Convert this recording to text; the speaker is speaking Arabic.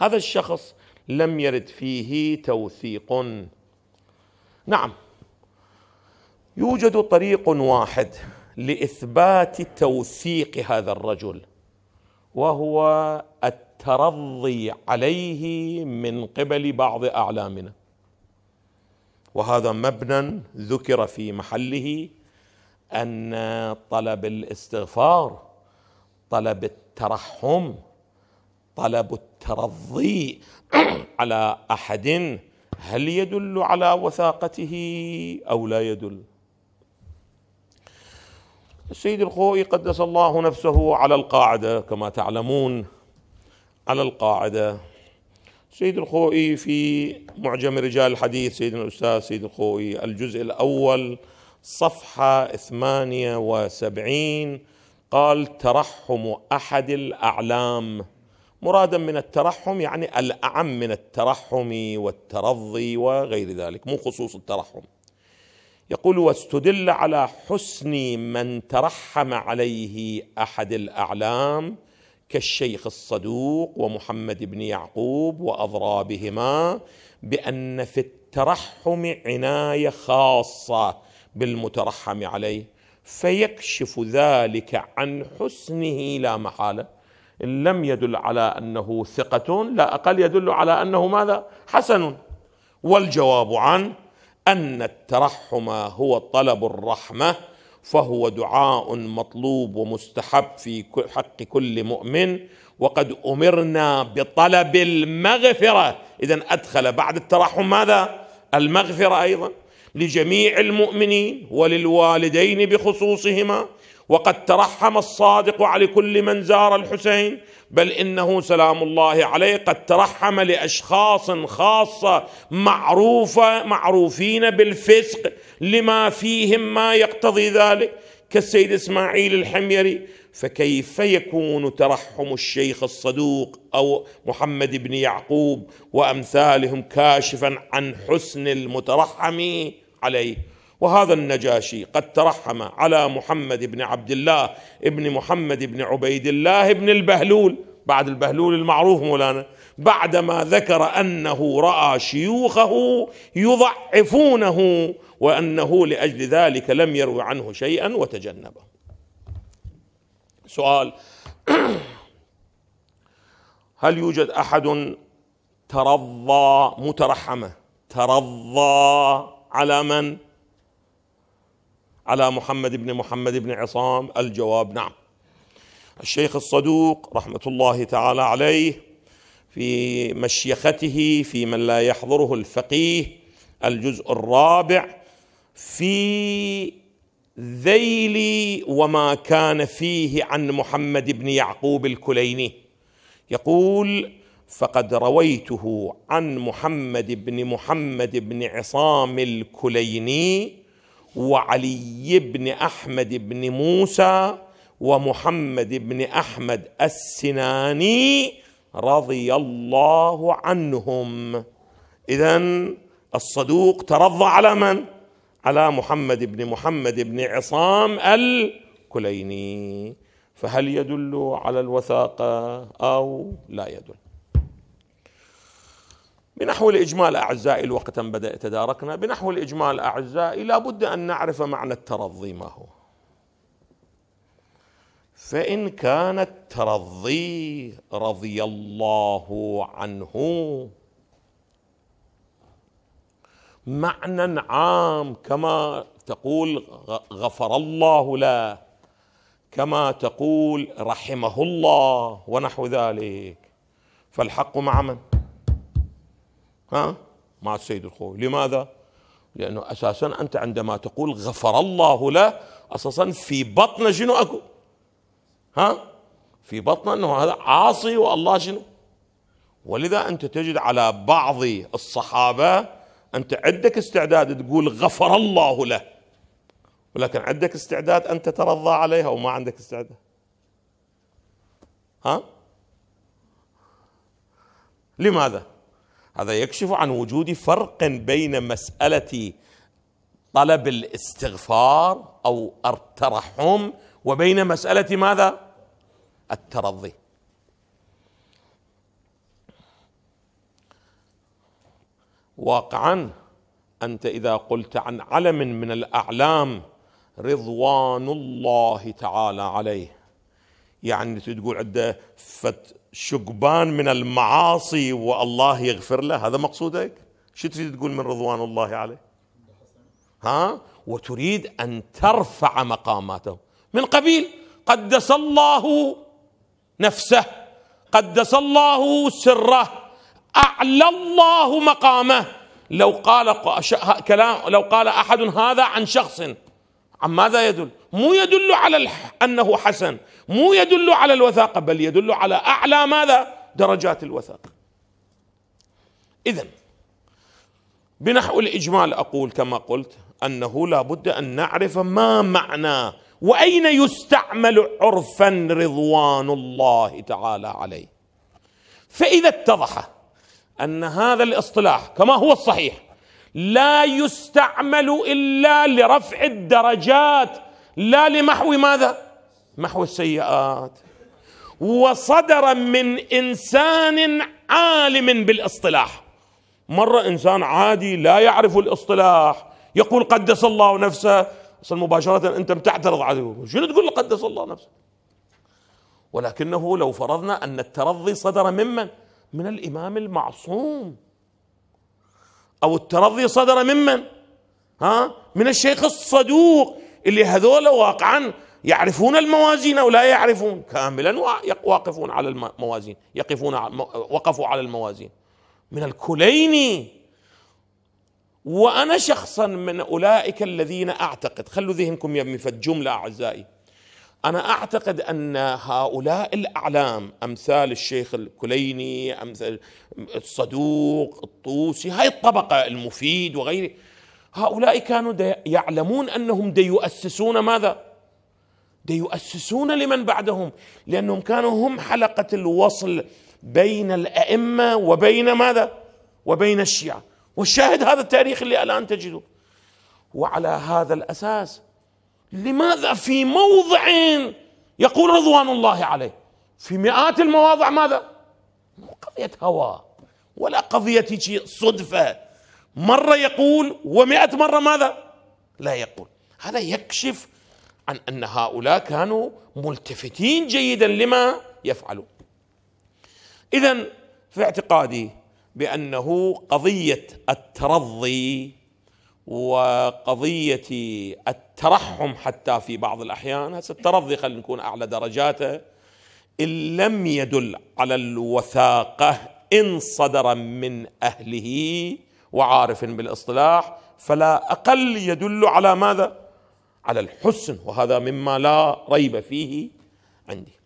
هذا الشخص لم يرد فيه توثيق نعم يوجد طريق واحد لاثبات توثيق هذا الرجل وهو الترضي عليه من قبل بعض اعلامنا وهذا مبنى ذكر في محله ان طلب الاستغفار طلب الترحم طلب الترضي على احد هل يدل على وثاقته او لا يدل السيد الخوئي قدس الله نفسه على القاعده كما تعلمون على القاعده سيد الخوئي في معجم رجال الحديث سيدنا الأستاذ سيد الخوئي الجزء الأول صفحة 78 قال ترحم أحد الأعلام مرادا من الترحم يعني الاعم من الترحم والترضي وغير ذلك مو خصوص الترحم يقول واستدل على حسن من ترحم عليه احد الاعلام كالشيخ الصدوق ومحمد بن يعقوب واضرابهما بان في الترحم عنايه خاصه بالمترحم عليه فيكشف ذلك عن حسنه لا محاله لم يدل على انه ثقة لا اقل يدل على انه ماذا؟ حسن والجواب عن ان الترحم هو طلب الرحمه فهو دعاء مطلوب ومستحب في حق كل مؤمن وقد امرنا بطلب المغفره اذا ادخل بعد الترحم ماذا المغفره ايضا لجميع المؤمنين وللوالدين بخصوصهما وقد ترحم الصادق على كل من زار الحسين بل انه سلام الله عليه قد ترحم لاشخاص خاصه معروفه معروفين بالفسق لما فيهم ما يقتضي ذلك كالسيد اسماعيل الحميري فكيف يكون ترحم الشيخ الصدوق او محمد بن يعقوب وامثالهم كاشفا عن حسن المترحم عليه وهذا النجاشي قد ترحم على محمد بن عبد الله ابن محمد بن عبيد الله بن البهلول بعد البهلول المعروف مولانا بعدما ذكر انه راى شيوخه يضعفونه وانه لاجل ذلك لم يروي عنه شيئا وتجنبه سؤال هل يوجد احد ترضى مترحمه ترضى على من على محمد بن محمد بن عصام الجواب نعم الشيخ الصدوق رحمه الله تعالى عليه في مشيخته في من لا يحضره الفقيه الجزء الرابع في ذيل وما كان فيه عن محمد بن يعقوب الكليني يقول فقد رويته عن محمد بن محمد بن عصام الكليني وعلي بن احمد بن موسى ومحمد بن احمد السناني رضي الله عنهم اذا الصدوق ترضى على من على محمد بن محمد بن عصام الكليني فهل يدل على الوثاقه او لا يدل بنحو الإجمال أعزائي الوقت بدأ تداركنا بنحو الإجمال أعزائي لابد أن نعرف معنى الترضي ما هو فإن كان الترضي رضي الله عنه معنى عام كما تقول غفر الله له كما تقول رحمه الله ونحو ذلك فالحق مع من؟ ها مع السيد الخوي لماذا لأنه أساسا أنت عندما تقول غفر الله له أساسا في بطنه شنو أكو ها في بطنه أنه هذا عاصي والله شنو ولذا أنت تجد على بعض الصحابة أنت عندك استعداد تقول غفر الله له ولكن عندك استعداد أن تترضى عليها وما عندك استعداد ها لماذا هذا يكشف عن وجود فرق بين مساله طلب الاستغفار او الترحم وبين مساله ماذا الترضي واقعا انت اذا قلت عن علم من الاعلام رضوان الله تعالى عليه يعني تقول عنده فت شقبان من المعاصي والله يغفر له هذا مقصودك شو تريد تقول من رضوان الله عليه ها وتريد أن ترفع مقاماته من قبيل قدس الله نفسه قدس الله سره أعلى الله مقامه لو قال كلام لو قال أحد هذا عن شخص عن ماذا يدل مو يدل على الح... انه حسن مو يدل على الوثاقه بل يدل على اعلى ماذا درجات الوثاقه اذا بنحو الاجمال اقول كما قلت انه لا بد ان نعرف ما معنى واين يستعمل عرفا رضوان الله تعالى عليه فاذا اتضح ان هذا الاصطلاح كما هو الصحيح لا يستعمل الا لرفع الدرجات لا لمحو ماذا محو السيئات وصدر من انسان عالم بالاصطلاح مره انسان عادي لا يعرف الاصطلاح يقول قدس الله نفسه اصلا مباشره انت بتعترض عليه شنو تقول قدس الله نفسه ولكنه لو فرضنا ان الترضي صدر ممن من الامام المعصوم او الترضي صدر ممن ها من الشيخ الصدوق اللي هذول واقعا يعرفون الموازين او لا يعرفون كاملا واقفون على الموازين يقفون وقفوا على الموازين من الكلين وأنا شخصا من أولئك الذين أعتقد خلوا ذهنكم يمي في الجملة أعزائي أنا أعتقد أن هؤلاء الأعلام أمثال الشيخ الكليني أمثال الصدوق الطوسي هاي الطبقة المفيد وغيره هؤلاء كانوا يعلمون انهم يؤسسون ماذا؟ يؤسسون لمن بعدهم لانهم كانوا هم حلقه الوصل بين الائمه وبين ماذا؟ وبين الشيعه والشاهد هذا التاريخ اللي الان تجده وعلى هذا الاساس لماذا في موضع يقول رضوان الله عليه في مئات المواضع ماذا؟ قضيه هوى ولا قضيه صدفه مرة يقول ومئة مرة ماذا لا يقول هذا يكشف عن أن هؤلاء كانوا ملتفتين جيدا لما يفعلون إذا في اعتقادي بأنه قضية الترضي وقضية الترحم حتى في بعض الأحيان هسه الترضي خلينا نكون أعلى درجاته إن لم يدل على الوثاقة إن صدر من أهله وعارف بالاصطلاح فلا اقل يدل على ماذا على الحسن وهذا مما لا ريب فيه عندي